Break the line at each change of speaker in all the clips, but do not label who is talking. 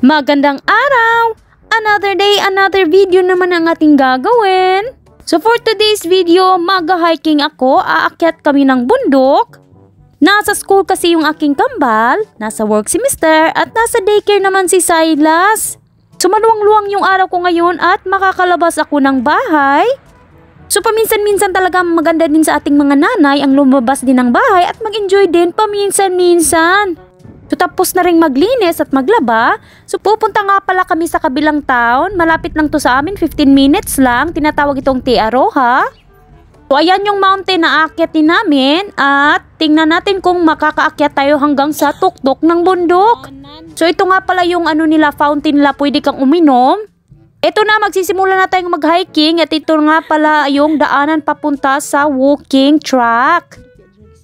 Magandang araw! Another day, another video naman ang ating gagawin. So for today's video, mag-hiking ako, aakyat kami ng bundok. Nasa school kasi yung aking kambal, nasa work si Mr. at nasa daycare naman si Silas. So maluwang-luwang yung araw ko ngayon at makakalabas ako ng bahay. So paminsan-minsan talaga maganda din sa ating mga nanay ang lumabas din ng bahay at mag-enjoy din paminsan-minsan. So tapos na ring maglinis at maglaba, so pupunta nga pala kami sa kabilang town, malapit lang to sa amin, 15 minutes lang, tinatawag itong Tia Roja. So ayan yung mountain na aakyatin namin at tingnan natin kung makakaakyat tayo hanggang sa tuktok ng bundok. So ito nga pala yung ano nila, fountain nila, pwede kang uminom. Ito na, magsisimula na tayong mag-hiking at ito nga pala yung daanan papunta sa walking track.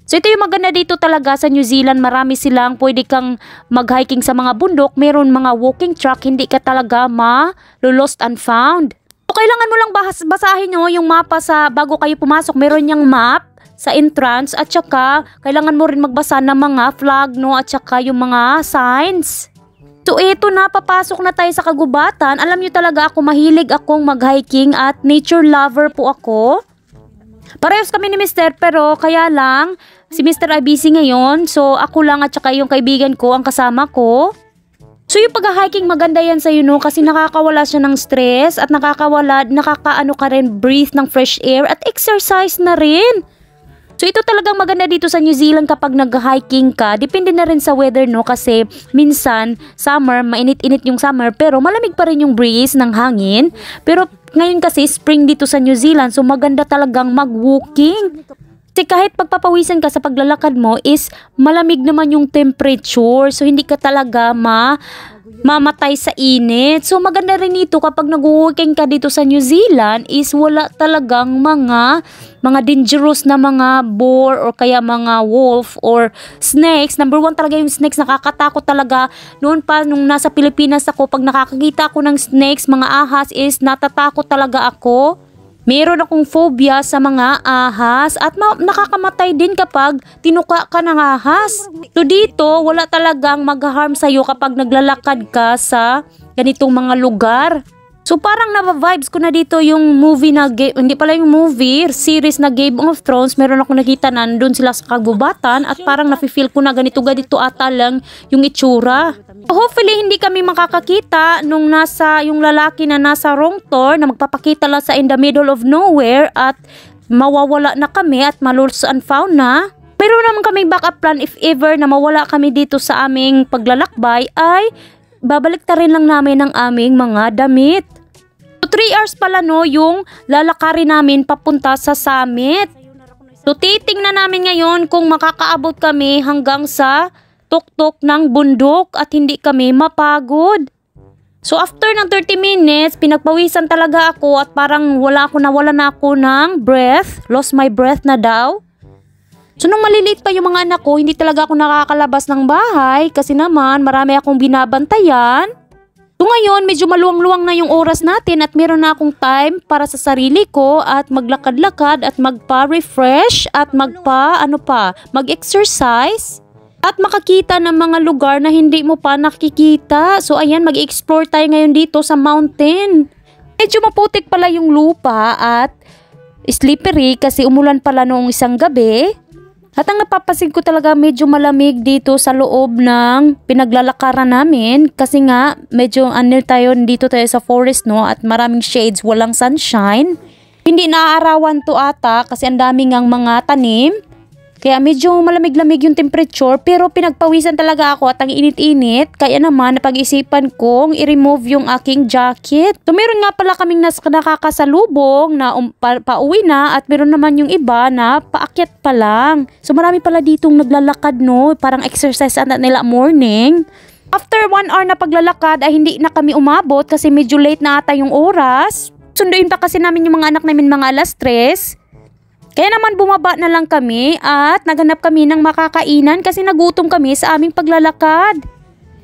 So ito yung maganda dito talaga sa New Zealand. Marami silang pwede kang mag-hiking sa mga bundok. Meron mga walking track. Hindi ka talaga ma-lost and found. So kailangan mo lang bahas, basahin nyo oh, yung mapa sa bago kayo pumasok. Meron niyang map sa entrance at saka kailangan mo rin magbasa ng mga flag no at saka yung mga signs. So ito na, papasok na tayo sa kagubatan. Alam nyo talaga ako, mahilig akong mag-hiking at nature lover po ako. Parehas kami ni Mister pero kaya lang Si Mr. Abisi ngayon, so ako lang at saka yung kaibigan ko ang kasama ko. So yung pag-hiking maganda yan sa'yo no kasi nakakawala siya ng stress at nakakawala, nakakaano ka rin breathe ng fresh air at exercise na rin. So ito talagang maganda dito sa New Zealand kapag nag-hiking ka. Depende na rin sa weather no kasi minsan summer, mainit-init yung summer pero malamig pa rin yung breeze ng hangin. Pero ngayon kasi spring dito sa New Zealand so maganda talagang mag-walking. Kasi kahit pagpapawisan ka sa paglalakad mo is malamig naman yung temperature. So hindi ka talaga ma mamatay sa init. So maganda rin dito kapag nag working ka dito sa New Zealand is wala talagang mga mga dangerous na mga boar or kaya mga wolf or snakes. Number one talaga yung snakes. Nakakatakot talaga. Noon pa, nung nasa Pilipinas ako, pag nakakakita ako ng snakes, mga ahas is natatakot talaga ako. Meron akong phobia sa mga ahas at nakakamatay din kapag tinuka ka ng ahas. So dito, wala talagang mag-harm sa'yo kapag naglalakad ka sa ganitong mga lugar. So parang nabavibes ko na dito yung movie na, hindi pala yung movie, series na Game of Thrones. Meron akong nakita na doon sila sa kagubatan at parang nafe-feel ko na ganito ganito ata lang yung itsura. hopefully hindi kami makakakita nung nasa yung lalaki na nasa wrong tour na magpapakita lang sa in the middle of nowhere at mawawala na kami at malulso and found na. Meron naman kaming backup plan if ever na mawala kami dito sa aming paglalakbay ay babalik rin lang namin ang aming mga damit. So 3 hours pala no yung lalakarin namin papunta sa summit. So titingnan namin ngayon kung makakaabot kami hanggang sa tuktok ng bundok at hindi kami mapagod. So after ng 30 minutes, pinagpawisan talaga ako at parang wala ako wala na ako ng breath. Lost my breath na daw. So nung maliliit pa yung mga anak ko, hindi talaga ako nakakalabas ng bahay kasi naman marami akong binabantayan. So ngayon, medyo maluwang-luwang na yung oras natin at meron na akong time para sa sarili ko at maglakad-lakad at magpa-refresh at magpa, ano pa, mag-exercise at makakita ng mga lugar na hindi mo pa nakikita. So ayan, mag-explore tayo ngayon dito sa mountain. Medyo maputik pala yung lupa at slippery kasi umulan pala noong isang gabi. At ang napapasin ko talaga medyo malamig dito sa loob ng pinaglalakaran namin kasi nga medyo anil tayo dito tayo sa forest no at maraming shades walang sunshine. Hindi naaarawan to ata kasi ang daming ang mga tanim kaya medyo malamig-lamig yung temperature pero pinagpawisan talaga ako at ang init-init. Kaya naman napag-isipan kong i-remove yung aking jacket. So meron nga pala kaming nas nakakasalubong na um, pa pauwi na at meron naman yung iba na paakyat pa lang. So marami pala ditong naglalakad no, parang exercise at nila morning. After 1 hour na paglalakad ay hindi na kami umabot kasi medyo late na ata yung oras. Sunduin pa kasi namin yung mga anak namin mga alas 3. Kaya naman bumaba na lang kami at naghanap kami ng makakainan kasi nagutom kami sa aming paglalakad.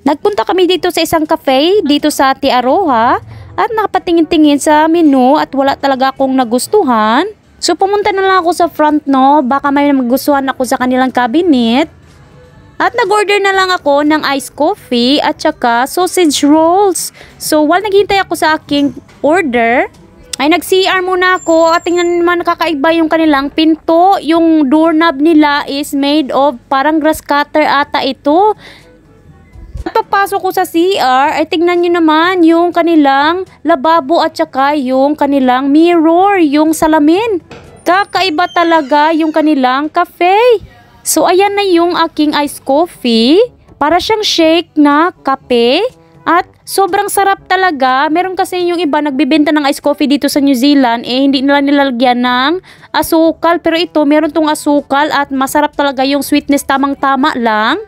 Nagpunta kami dito sa isang cafe dito sa Tiaroha at nakapatingin-tingin sa menu at wala talaga akong nagustuhan. So pumunta na lang ako sa front no, baka may magustuhan ako sa kanilang cabinet. At nag-order na lang ako ng iced coffee at saka sausage rolls. So while naghihintay ako sa aking order, ay, nag-CR muna ako at tingnan naman kakaiba yung kanilang pinto. Yung doorknob nila is made of parang grass cutter ata ito. Pagpasok ko sa CR, ay tingnan nyo naman yung kanilang lababo at saka yung kanilang mirror, yung salamin. Kakaiba talaga yung kanilang cafe. So, ayan na yung aking iced coffee. Para siyang shake na kape. At Sobrang sarap talaga. Meron kasi yung iba nagbibenta ng ice coffee dito sa New Zealand eh hindi nila nilalagyan ng asukal pero ito meron tong asukal at masarap talaga yung sweetness tamang-tama lang.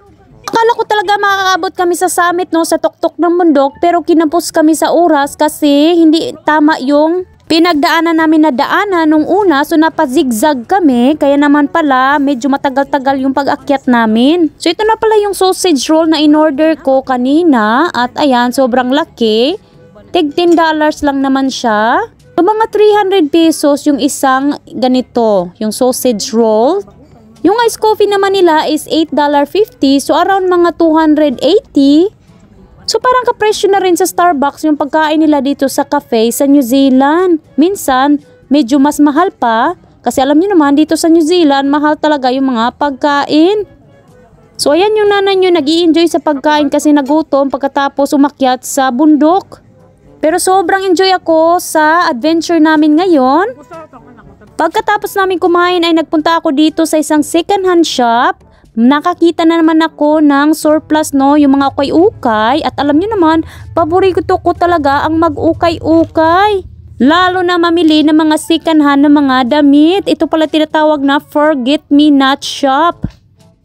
Akala ko talaga makakaabot kami sa summit no sa tuktok ng mundok pero kinapos kami sa oras kasi hindi tama yung pinagdaanan namin na daanan nung una so napazigzag kami kaya naman pala medyo matagal-tagal yung pag-akyat namin. So ito na pala yung sausage roll na in-order ko kanina at ayan sobrang laki. Tig $10 lang naman siya. So mga 300 pesos yung isang ganito, yung sausage roll. Yung ice coffee naman nila is $8.50 so around mga 280 So parang kapresyo na rin sa Starbucks yung pagkain nila dito sa cafe sa New Zealand. Minsan, medyo mas mahal pa kasi alam niyo naman dito sa New Zealand, mahal talaga yung mga pagkain. So ayan yung nanay nyo nag enjoy sa pagkain kasi nagutom pagkatapos umakyat sa bundok. Pero sobrang enjoy ako sa adventure namin ngayon. Pagkatapos namin kumain ay nagpunta ako dito sa isang second hand shop nakakita na naman ako ng surplus no, yung mga ukay-ukay at alam niyo naman, paborito ko talaga ang mag-ukay-ukay. Lalo na mamili ng mga second hand ng mga damit. Ito pala tinatawag na Forget Me Not Shop.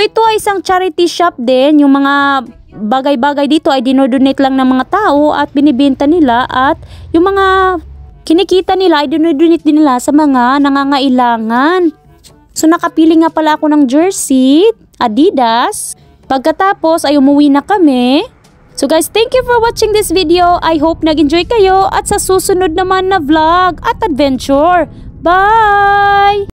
Ito ay isang charity shop din, yung mga bagay-bagay dito ay dinodonate lang ng mga tao at binibenta nila at yung mga kinikita nila ay dinodonate din nila sa mga nangangailangan. So nakapili nga pala ako ng jersey, Adidas. Pagkatapos ay umuwi na kami. So guys, thank you for watching this video. I hope nag-enjoy kayo at sa susunod naman na vlog at adventure. Bye!